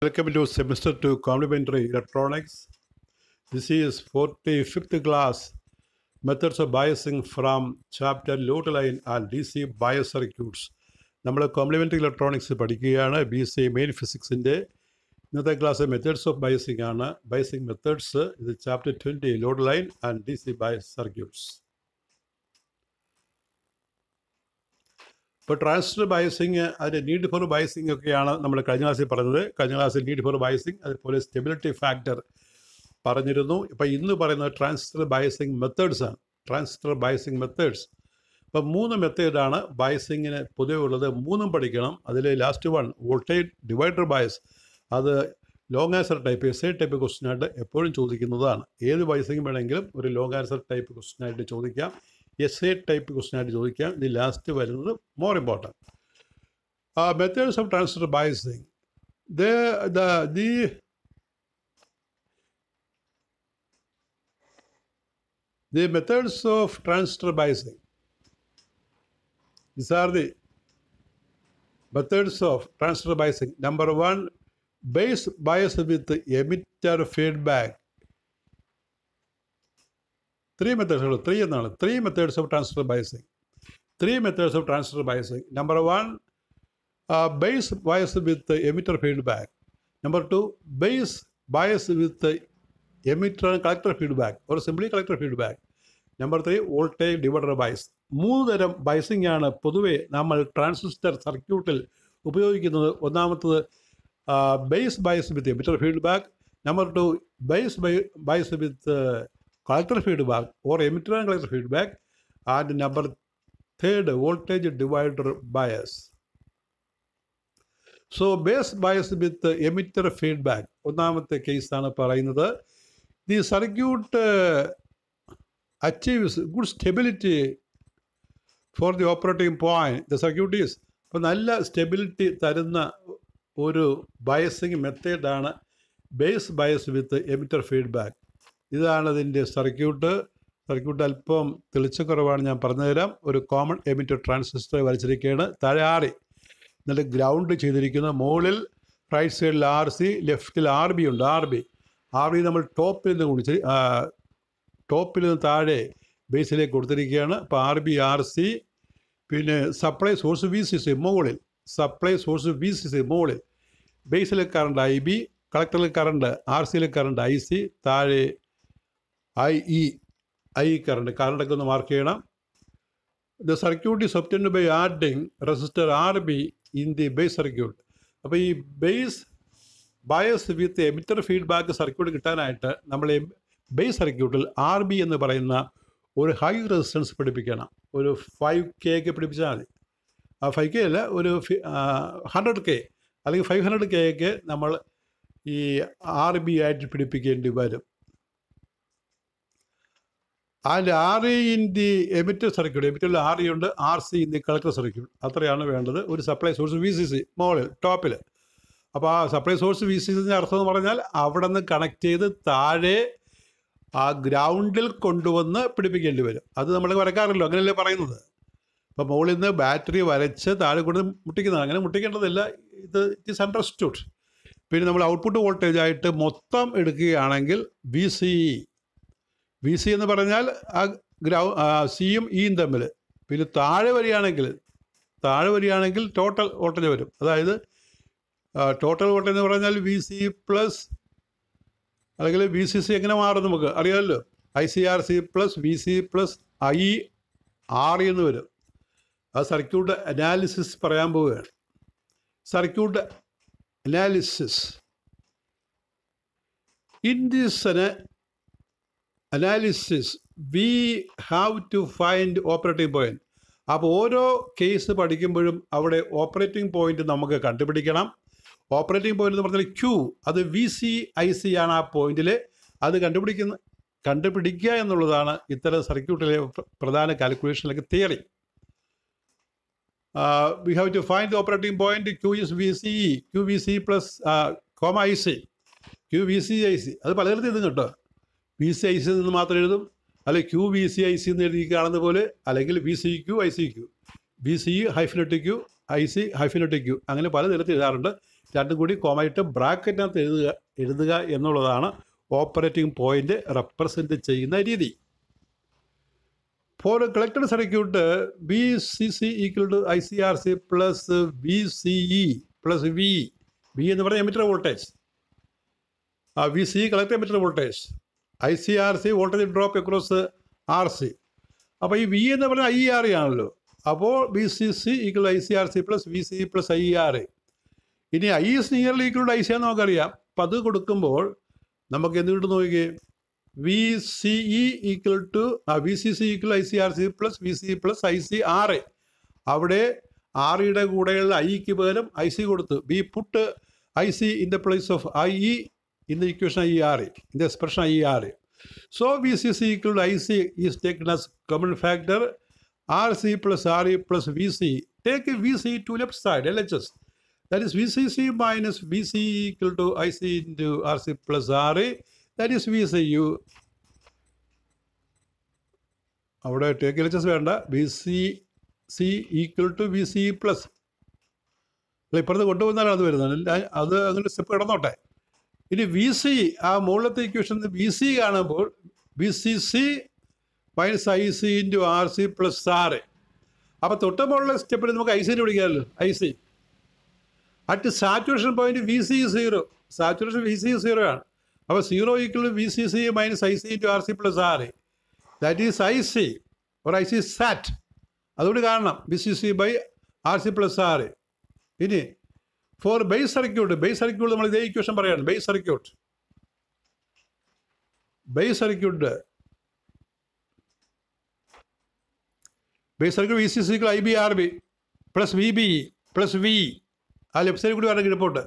Welcome to semester 2 complementary electronics. This is 45th class methods of biasing from chapter load line and DC bias circuits. നമ്മൾ complementary electronics പഠിക്കുകയാണ് B C main ഫിസിക്സിൻ്റെ ഇന്നത്തെ class methods of biasing ആണ് biasing methods ഇത് chapter twenty load line and D C bias circuits ഇപ്പോൾ transistor biasing അതിൻ്റെ need for biasing ഒക്കെയാണ് നമ്മൾ കഴിഞ്ഞ ക്ലാസ്സിൽ പറഞ്ഞത് കഴിഞ്ഞ ക്ലാസ്സിൽ നീഡ് ഫോർ ബയസിങ് അതുപോലെ സ്റ്റെബിലിറ്റി ഫാക്ടർ പറഞ്ഞിരുന്നു ഇപ്പോൾ ഇന്ന് പറയുന്നത് ട്രാൻസ്ഡർ ബയസിങ് മെത്തേഡ്സ് ആണ് ട്രാൻസ്ഡർ ബയസിങ് മെത്തേഡ്സ് ഇപ്പം മൂന്ന് മെത്തേഡാണ് ബയസിങ്ങിന് പൊതുവെ ഉള്ളത് മൂന്നും പഠിക്കണം അതിൽ last one voltage divider bias അത് long answer type S I type ക്വസ്റ്റ്യനായിട്ട് എപ്പോഴും ചോദിക്കുന്നതാണ് ഏത് ബയസിങ് വേണമെങ്കിലും ഒരു ലോങ് ആൻസർ ടൈപ്പ് ക്വസ്റ്റ്യനായിട്ട് ചോദിക്കാം എസ് എ ടൈപ്പ് ക്വസ്റ്റ്യൻ ആയിട്ട് ചോദിക്കാം ഇത് ലാസ്റ്റ് വരുന്നത് more important methods of transfer biasing the the methods of transfer biasing. These are the methods of transfer biasing. Number one, base bias with emitter feedback. Three methods of three എന്നാണ് three methods of transfer biasing three methods of transfer biasing number one base bias with emitter feedback number two base bias with emitter collector feedback ഒരു simply collector feedback number three voltage divider bias മൂന്ന് തരം biasing ആണ് പൊതുവേ നമ്മൾ transistor സർക്യൂട്ടിൽ ഉപയോഗിക്കുന്നത് ഒന്നാമത്തത് base bias with emitter feedback number two base by bias with collector feedback or emitter and collector feedback. And number third, voltage divider bias. So base bias with emitter feedback ഒന്നാമത്തെ കേസാണ് പറയുന്നത് the circuit achieves good stability for the operating point the circuit is അപ്പോൾ നല്ല stability തരുന്ന ഒരു biasing മെത്തേഡാണ് base bias with emitter feedback ഇതാണ് circuit circuit അല്പം തെളിച്ചക്കുറവാണ് ഞാൻ പറഞ്ഞുതരാം ഒരു കോമൺ എമിറ്റർ ട്രാൻസിസ്റ്റർ വരച്ചിരിക്കുകയാണ് താഴെ ആറി എന്നിട്ട് ഗ്രൗണ്ട് ചെയ്തിരിക്കുന്ന മുകളിൽ റൈറ്റ് സൈഡിൽ ആർ സി ലെഫ്റ്റിൽ ആർ ബി ഉണ്ട് ആർ ബി ആർ ബി നമ്മൾ ടോപ്പിൽ നിന്ന് കുടിച്ച് ടോപ്പിൽ നിന്ന് താഴെ ബേസിലേക്ക് കൊടുത്തിരിക്കുകയാണ് അപ്പോൾ ആർ ബി ആർ സി പിന്നെ supply source V C C മുകളിൽ supply source V C C മുകളിൽ ബേസിലെ കറണ്ട് ഐ ബി കളക്ടറിൽ കറണ്ട് ആർ സിയിലെ കറണ്ട് ഐ സി താഴെ E E I current Current ഒന്ന് മാർക്ക് ചെയ്യണം the circuit is obtained by adding resistor R B in the base circuit അപ്പോൾ ഈ base bias with emitter feedback circuit കിട്ടാനായിട്ട് നമ്മൾ base സർക്യൂട്ടിൽ R B എന്ന് പറയുന്ന ഒരു ഹൈ റെസിസ്റ്റൻസ് പിടിപ്പിക്കണം ഒരു ഫൈവ് കെ ഒക്കെ പിടിപ്പിച്ചാൽ മതി ആ ഫൈവ് കെ അല്ല ഒരു ഹൺഡ്രഡ് കെ അല്ലെങ്കിൽ ഫൈവ് ഹൺഡ്രഡ് കെ ഒക്കെ നമ്മൾ ഈ ആർ ബി ആയിട്ട് പിടിപ്പിക്കേണ്ടി വരും അതിൽ R E in the emitter circuit എമിറ്ററിൽ ആർ ഇ ഉണ്ട് R C in the collector circuit അത്രയാണ് വേണ്ടത് ഒരു supply source V C C മോളിൽ ടോപ്പിൽ അപ്പോൾ ആ സപ്ലൈ സോഴ്സ് വി സി സിൻ്റെ അർത്ഥം എന്ന് പറഞ്ഞാൽ അവിടെ നിന്ന് കണക്ട് ചെയ്ത് താഴെ ആ ഗ്രൗണ്ടിൽ കൊണ്ടുവന്ന് പിടിപ്പിക്കേണ്ടി വരും അത് നമ്മൾ വരക്കാറില്ലോ അങ്ങനെയല്ലേ പറയുന്നത് അപ്പോൾ മുകളിൽ നിന്ന് ബാറ്ററി വരച്ച് താഴെ കൊണ്ട് മുട്ടിക്കുന്നതാണ് അങ്ങനെ മുട്ടിക്കേണ്ടതില്ല ഇത് ഇറ്റ് ഈസ് അണ്ടർസ്റ്റുഡ് പിന്നെ നമ്മൾ ഔട്ട്പുട്ട് വോൾട്ടേജായിട്ട് മൊത്തം എടുക്കുകയാണെങ്കിൽ ബി സി ബി സി എന്ന് പറഞ്ഞാൽ ആ ഗ്രൗ സിയും ഇയും തമ്മിൽ പിന്നെ താഴെ വരികയാണെങ്കിൽ താഴെ വരികയാണെങ്കിൽ ടോട്ടൽ വോട്ടേജ് വരും അതായത് ടോട്ടൽ വോട്ടേജ് എന്ന് പറഞ്ഞാൽ വി സി പ്ലസ് അല്ലെങ്കിൽ ബി സി സി എങ്ങനെ മാറും നമുക്ക് അറിയാമല്ലോ I C R C plus B C plus I R എന്ന് വരും ആ സർക്യൂട്ട് അനാലിസിസ് പറയാൻ പോവുകയാണ് circuit analysis in this analysis we have to find operative point അപ്പോൾ ഓരോ കേസ് പഠിക്കുമ്പോഴും അവിടെ ഓപ്പറേറ്റിംഗ് പോയിന്റ് നമുക്ക് കണ്ടുപിടിക്കണം ഓപ്പറേറ്റിംഗ് പോയിന്റ് എന്ന് പറഞ്ഞാൽ ക്യൂ അത് വി സി ഐ സി ആണ് ആ പോയിന്റിൽ അത് കണ്ടുപിടിക്കുന്ന കണ്ടുപിടിക്കുക എന്നുള്ളതാണ് ഇത്തരം സർക്യൂട്ടിലെ പ്രധാന കാൽക്കുലേഷനിലേക്ക് theory we have to find operating point Q is V C E Q V C plus comma I C Q V C I C അത് പലതരത്തിൽ ഇതും കേട്ടോ ബി സി ഐ സി നിന്ന് മാത്രം എഴുതും അല്ലെ Q B C I C എന്ന് എഴുതിയിരിക്കുകയാണെന്ന പോലെ അല്ലെങ്കിൽ B C Q I C Q B C ഹൈഫിനോട്ട് ക്യു ഐ സി ഹൈഫിനോട്ട് ക്യു അങ്ങനെ പല തരത്തിൽ എഴുതാറുണ്ട് രണ്ടും കൂടി കോമായിട്ട് ബ്രാക്കറ്റിനകത്ത് എഴുതുക എഴുതുക എന്നുള്ളതാണ് ഓപ്പറേറ്റിംഗ് പോയിന്റ് റെപ്രസെൻ്റ് ചെയ്യുന്ന രീതി for collected circuit B C C equal to I C R C plus B C E plus V B എന്ന് പറഞ്ഞാൽ എമിറ്റർ വോൾട്ടേജ് ആ B C collector emitter voltage I C R C voltage drop across R C അപ്പോൾ ഈ V എന്ന് പറഞ്ഞാൽ I R ആണല്ലോ അപ്പോൾ B C C equal I C R C plus V C plus I R ഇനി I S near equal I C R നമുക്കറിയാം അപ്പം അത് കൊടുക്കുമ്പോൾ നമുക്ക് എന്ത് കിട്ടും നോക്കിയേ V C E equal to ആ V C C equal I C R C plus V C plus I C R A അവിടെ ആർ ഇയുടെ e കൂടെയുള്ള ഐക്ക് പകരം ഐ സി കൊടുത്തു be put I C in the place of I E in equation I R in expression I R so B C C equal I C is taken as common factor R C plus R E plus V C take V C to left side L H S that is V C C minus V C equal to I C into R C plus R E that is V C you അവിടെ take L H S വേണ്ട V C C equal to V C plus അല്ല ഇപ്പോഴത്തെ കൊണ്ടുവന്നാലാണ് അത് വരുന്നത് അത് അങ്ങനെ step കിടന്നോട്ടെ ഇനി വി സി ആ മുകളിലത്തെ ഇക്വേഷൻ വി സി കാണുമ്പോൾ V C C minus I C into R C plus R അപ്പോൾ തൊട്ടുമ്പോഴുള്ള സ്റ്റെപ്പിൽ നമുക്ക് ഐ സിനെ വിളിക്കാമല്ലോ I C at saturation point V C zero saturation V C zero ആണ് അപ്പോൾ zero equal V C C minus I C into R C plus R that is I C or I C sat അതുകൊണ്ട് കാരണം B C C by R C plus R ഇനി for base circuit base circuit നമ്മൾ ഇതേ equation പറയാണ് base circuit base circuit base circuit V C സിക്കൽ I B R B plus V B plus V ആ left സൈഡിൽ കൂടി വരണം report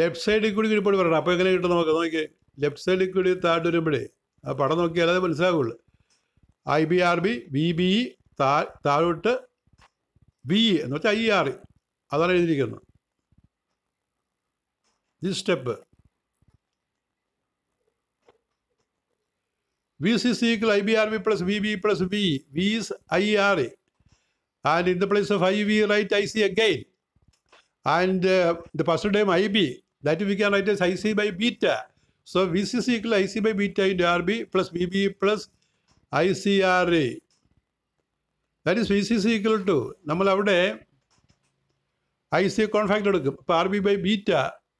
left സൈഡിൽ കൂടി റിപ്പോർട്ട് വരണം അപ്പോൾ എങ്ങനെ കിട്ടും നമുക്ക് നോക്കി ലെഫ്റ്റ് സൈഡിൽ കൂടി താഴ്ന്നു വരുമ്പോഴേ ആ പടം നോക്കിയാൽ അത് മനസ്സിലാവുള്ളൂ I B R B V B താഴോട്ട് വി എന്ന് വെച്ചാൽ ഐ ആർ e അതാണ് എഴുതിയിരിക്കുന്നത് ഈ step Vs is equal IB RB plus VB plus V. V is IRA. And in the place of IV, write IC again. And uh, the first time IB, that we can write as IC by beta. So Vs is equal IC by beta into RB plus VB plus ICRA. That is Vs is equal to, നമ്മൾ അവിടെ I C കോൺഫാക്ട് എടുക്കും അപ്പോൾ R B by beta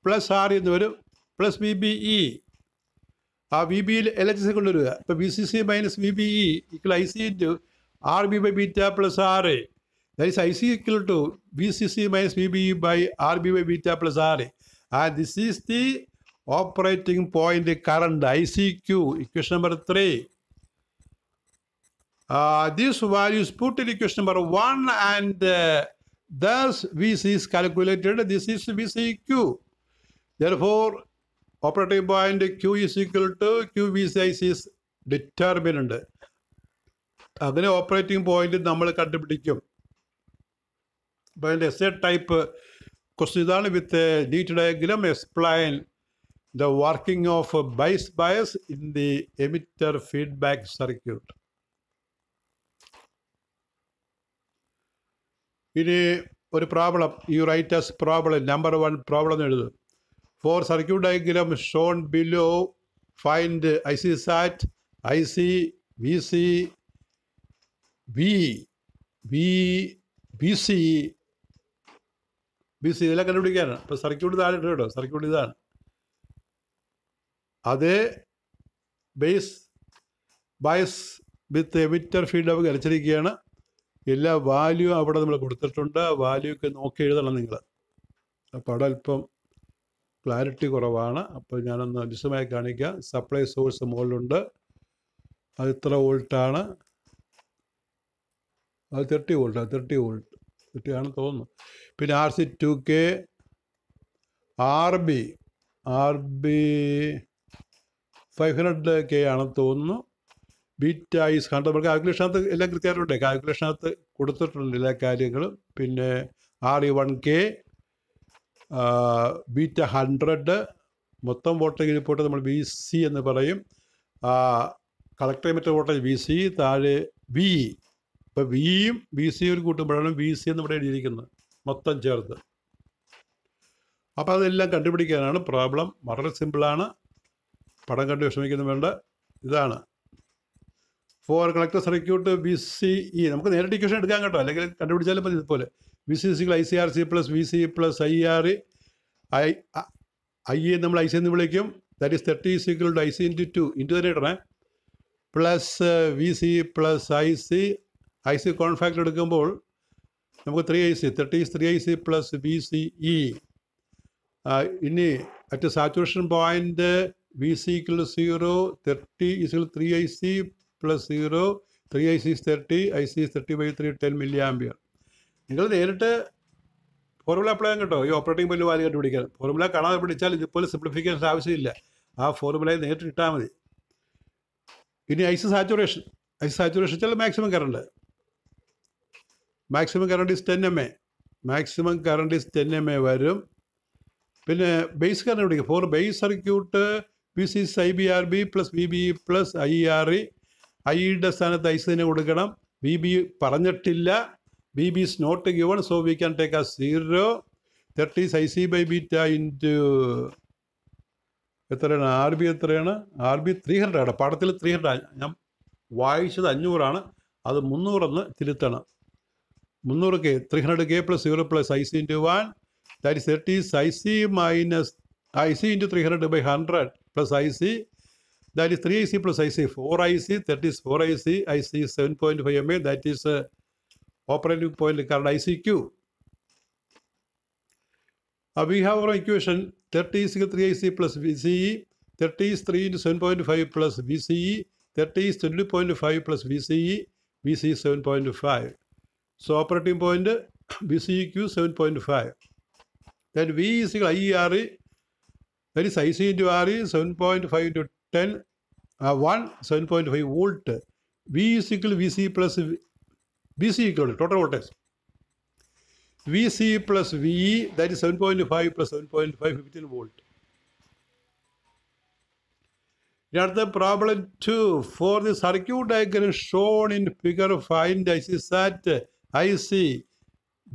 plus R plus B B E आ V B L H को C minus V B equal IC R B B beta plus R दैसी to B C C minus V B by R B by beta plus R आज the operating point current IC Q equation number three this values put in equation number one and this V C is calculated this is V C Q Therefore, operating point Q is equal to Q V size is determinant. അങ്ങനെ operating point നമ്മൾ കണ്ടുപിടിക്കും അപ്പോൾ അതിൻ്റെ S A type question ഇതാണ് with neat diagram explain the working of bias bias in the emitter feedback circuit ഇനി ഒരു problem you write as problem number one problem എഴുതും circuit For circuit diagram shown below, find ICSAT, IC, VC, B, B, BC, BC ഇതെല്ലാം കണ്ടുപിടിക്കാനാണ് അപ്പോൾ circuit താഴെ ഇട്ട് കേട്ടോ circuit ഇതാണ് അതേ base bias with emitter field നമുക്ക് അരച്ചിരിക്കുകയാണ് എല്ലാ വാല്യൂ അവിടെ നമ്മൾ കൊടുത്തിട്ടുണ്ട് ആ ഒക്കെ നോക്കി എഴുതണം നിങ്ങൾ അപ്പോൾ അവിടെ അല്പം ക്ലാരിറ്റി കുറവാണ് അപ്പോൾ ഞാനൊന്ന് വിശദമായി കാണിക്കാം സപ്ലൈ സോഴ്സ് മുകളിലുണ്ട് അത് ഇത്ര വോൾട്ടാണ് അത് തേർട്ടി വോൾട്ട് തേർട്ടി വോൾട്ട് തേർട്ടിയാണ് തോന്നുന്നു പിന്നെ R C two K R B R B five hundred K ആണെന്ന് തോന്നുന്നു ബീറ്റ ഈസ് ഹൺഡ്രഡ് നമുക്ക് കാൽക്കുലേഷനകത്ത് എല്ലാം കൃത്യമായിട്ടുണ്ട് കാൽക്കുലേഷനകത്ത് കൊടുത്തിട്ടുണ്ട് എല്ലാ കാര്യങ്ങളും പിന്നെ R E one K beta hundred മൊത്തം വോട്ടിംഗ് റിപ്പോർട്ട് നമ്മൾ വി സി എന്ന് പറയും കളക്ടറേമറ്റ് വോട്ടേജ് വി സി താഴെ വി ഇപ്പോൾ വിയും വി ഒരു കൂട്ടുമ്പോഴാണ് വി സി എന്ന് ഇവിടെ എഴുതിയിരിക്കുന്നത് മൊത്തം ചേർത്ത് അപ്പോൾ അതെല്ലാം കണ്ടുപിടിക്കാനാണ് പ്രോബ്ലം വളരെ സിമ്പിളാണ് പടം കണ്ട് വിഷമിക്കുന്ന വേണ്ട ഇതാണ് for collector circuit B C E നമുക്ക് നേരിട്ട് ഇക്വേഷൻ എടുക്കാൻ കേട്ടോ അല്ലെങ്കിൽ കണ്ടുപിടിച്ചാലും മതി ഇതുപോലെ വിസിസികൾ I C R C plus V C plus I R I I A നമ്മൾ ഐ സി എന്ന് വിളിക്കും ദാറ്റ് ഈസ് തേർട്ടി സിക്കൾ I C into two into തന്നെ ഇടണേ plus V C plus I C I C കോൺഫാക്ട് എടുക്കുമ്പോൾ നമുക്ക് three I C thirty three I C plus V C E ഇനി at saturation point V C equal zero thirty ഇസിൽ three I C plus zero three I C thirty I C thirty by three ten milli ampere നിങ്ങൾ നേരിട്ട് formula apply കേട്ടോ ഈ operating bill ആയിട്ട് കണ്ടുപിടിക്കാൻ formula കാണാതെ പിടിച്ചാൽ ഇതുപോലെ സിംപ്ലിഫിക്കേഷൻ ആവശ്യമില്ല ആ ഫോർമുലയിൽ നേരിട്ട് ഇട്ടാൽ മതി ഇനി ഐസ് സാച്ചുറേഷൻ ഐസ് സാച്ചുറേഷൻ വെച്ചാൽ maximum current maximum current is ten M A maximum current is ten M A വരും പിന്നെ ബേസ് കറണ്ട് പിടിക്കും for base circuit P C I B R B plus V B plus I R E ഐയുടെ സ്ഥാനത്ത് തന്നെ കൊടുക്കണം V B e പറഞ്ഞിട്ടില്ല BB is not given, so we can take as 0. That is IC by beta into എത്രയാണ് R B എത്രയാണ് R B three ഹൺഡ്രഡാണ് പാഠത്തിൽ three hundred ഞാൻ വായിച്ചത് അഞ്ഞൂറാണ് അത് മുന്നൂറെന്ന് തിരുത്തണം മുന്നൂറ് K three hundred K plus zero plus I C into one that is that is I C minus I C into three hundred by hundred plus I C that is three I C plus I C four I C that is four I C I C seven point five M A that is operating point current ICQ. Uh, we have our equation 30 is 3 IC plus VCE, 30 is 3 into 7.5 plus VCE, 30 is 20.5 plus VCE, VC 7.5. So operating point VCEQ 7.5. Then V is equal to IRE, that is IC into RE 7.5 into 10, uh, 1, 7.5 volt. V is equal to VC plus B C equal total voltage V C plus V E that is seven point five plus seven point five fifteen volt അടുത്ത problem two for the circuit diagram shown in figure find I C sat I C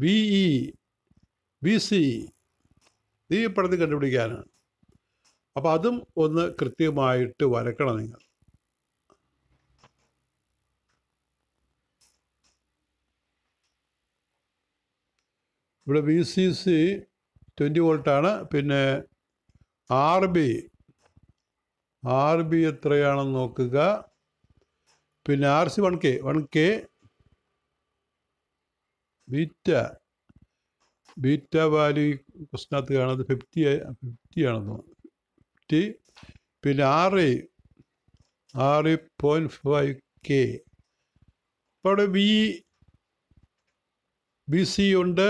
B E B C ഈ പടത്തിൽ കണ്ടുപിടിക്കാനാണ് അപ്പോൾ അതും ഒന്ന് കൃത്യമായിട്ട് വരക്കണം നിങ്ങൾ ഇവിടെ വി സി സി ട്വൻറ്റി വോൾട്ടാണ് പിന്നെ ആർ ബി ആർ ബി എത്രയാണെന്ന് നോക്കുക പിന്നെ R C one K one K beta beta value പ്രശ്നത്ത് കാണുന്നത് ഫിഫ്റ്റി ഫിഫ്റ്റി ആണെന്ന് ഫിഫ്റ്റി പിന്നെ R A R A point five K അപ്പോൾ അവിടെ ബി ബി സി ഉണ്ട്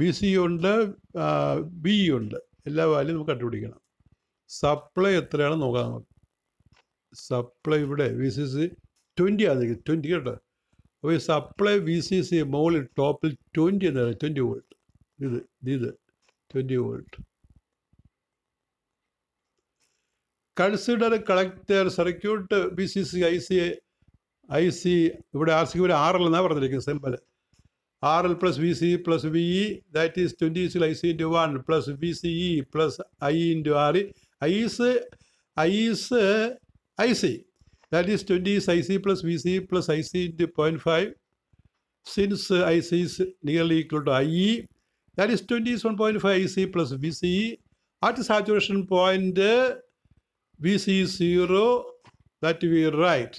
ബി സി ഉണ്ട് ബി ഉണ്ട് എല്ലാ വാല്യൂ നമുക്ക് കണ്ടുപിടിക്കണം സപ്ലൈ എത്രയാണ് നോക്കാം നമുക്ക് സപ്ലൈ ഇവിടെ വി സി സി ട്വൻറ്റി ആണെങ്കിൽ ട്വൻറ്റി കേട്ടോ അപ്പോൾ ഈ സപ്ലൈ വി സി സി മുകളിൽ ടോപ്പിൽ ട്വൻറ്റി പറയുന്നത് ട്വൻറ്റി വോൾട്ട് ഇത് ഇത് twenty volt consider collector circuit B C C I C I C ഇവിടെ ആർ സി ഇവിടെ ആറല്ലെന്നാണ് പറഞ്ഞിരിക്കുന്നത് simple RL plus VC plus VE, that is 20 is IC into 1 plus VCE plus I into RE. I is, I is uh, IC. That is 20 is IC plus VC plus IC into 0.5. Since uh, IC is nearly equal to IE, that is 20 is 1.5 IC plus VCE. At saturation point, uh, VC is 0, that we write.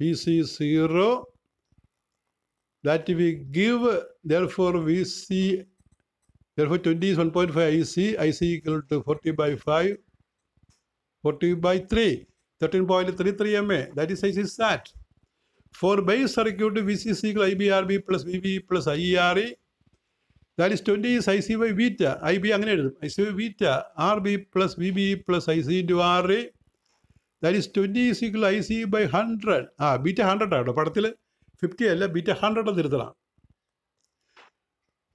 VC is 0 that we give, therefore we see, therefore 20 is 1.5 IC, IC equal to 40 by 5, 40 by 3, 13.33 MA, that is IC sat. For base circuit, vc is equal to IBRB plus VB plus IERE, that is 20 is IC by beta, IB angle എഴുതും IC by beta, RB plus VB plus IC into re that is 20 is equal to IC by 100, ah beta 100 ആണ് കേട്ടോ fifty അല്ല ಅಲ್ಲ hundred എന്ന്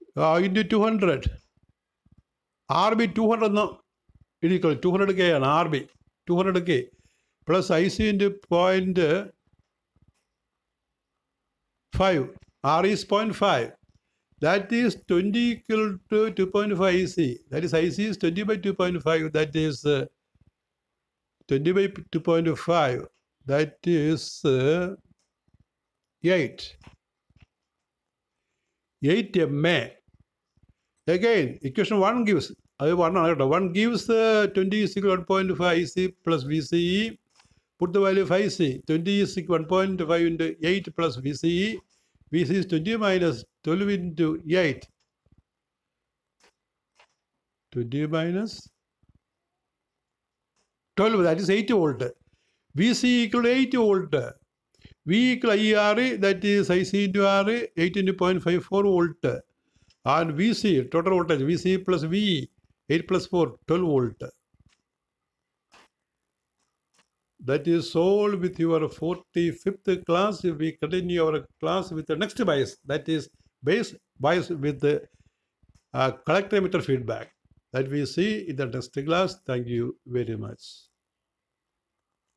ಅಂತ into two hundred R B two hundred എന്ന് ಇಡಿಕೊಳ್ಳಿ two hundred K ആണ് R B two hundred K plus I C into point five R is point five that is twenty equal to two point five I C that is I C is twenty by two point five that is twenty by two point five that is 8. 8 MA. Again, equation 1 gives, അത് പറഞ്ഞാണ് 1 gives uh, 20 is equal 1.5 C plus VCE. Put the value 5C. 20 is equal 1.5 into 8 plus VCE. VC is 20 minus 12 into 8. 20 minus 12, that is 8 volt. VC equal to 8 volt. Weak IR, that is IC into R, 18.54 volt. And VC, total voltage, VC plus V, 8 plus 4, 12 volt. That is solved with your 45th class. We continue our class with the next bias. That is base bias with the uh, emitter feedback that we see in the next class. Thank you very much.